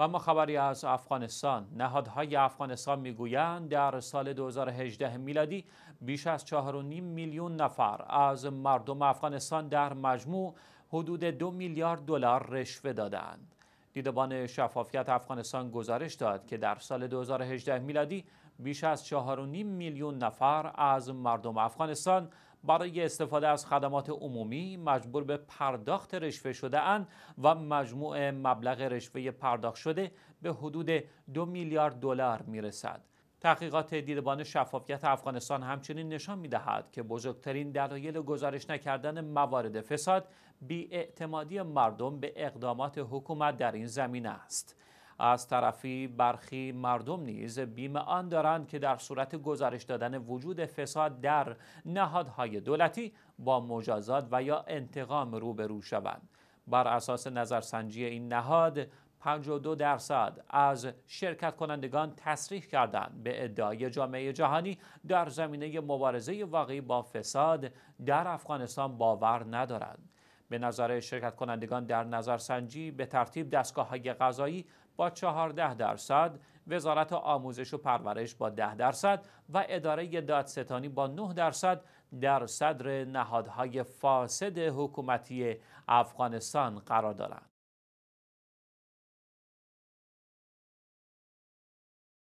و اما خبری از افغانستان نهادهای افغانستان میگویند در سال 2018 میلادی بیش از 4.5 میلیون نفر از مردم افغانستان در مجموع حدود دو میلیارد دلار رشوه دادند دیدبان شفافیت افغانستان گزارش داد که در سال 2018 میلادی بیش از 4.5 میلیون نفر از مردم افغانستان برای استفاده از خدمات عمومی مجبور به پرداخت رشوه شده اند و مجموع مبلغ رشوه پرداخت شده به حدود 2 میلیارد دلار میرسد. تحقیقات دیدبان شفافیت افغانستان همچنین نشان می‌دهد که بزرگترین دلایل گزارش نکردن موارد فساد بیاعتمادی مردم به اقدامات حکومت در این زمینه است از طرفی برخی مردم نیز بیم آن دارند که در صورت گزارش دادن وجود فساد در نهادهای دولتی با مجازات و یا انتقام روبرو شوند بر اساس نظرسنجی این نهاد 52 درصد از شرکت کنندگان تصریح کردند به ادعای جامعه جهانی در زمینه مبارزه واقعی با فساد در افغانستان باور ندارند. به نظر شرکت کنندگان در نظرسنجی به ترتیب دستگاه های غذایی با 14 درصد، وزارت آموزش و پرورش با 10 درصد و اداره دادستانی با 9 درصد در صدر نهادهای فاسد حکومتی افغانستان قرار دارند.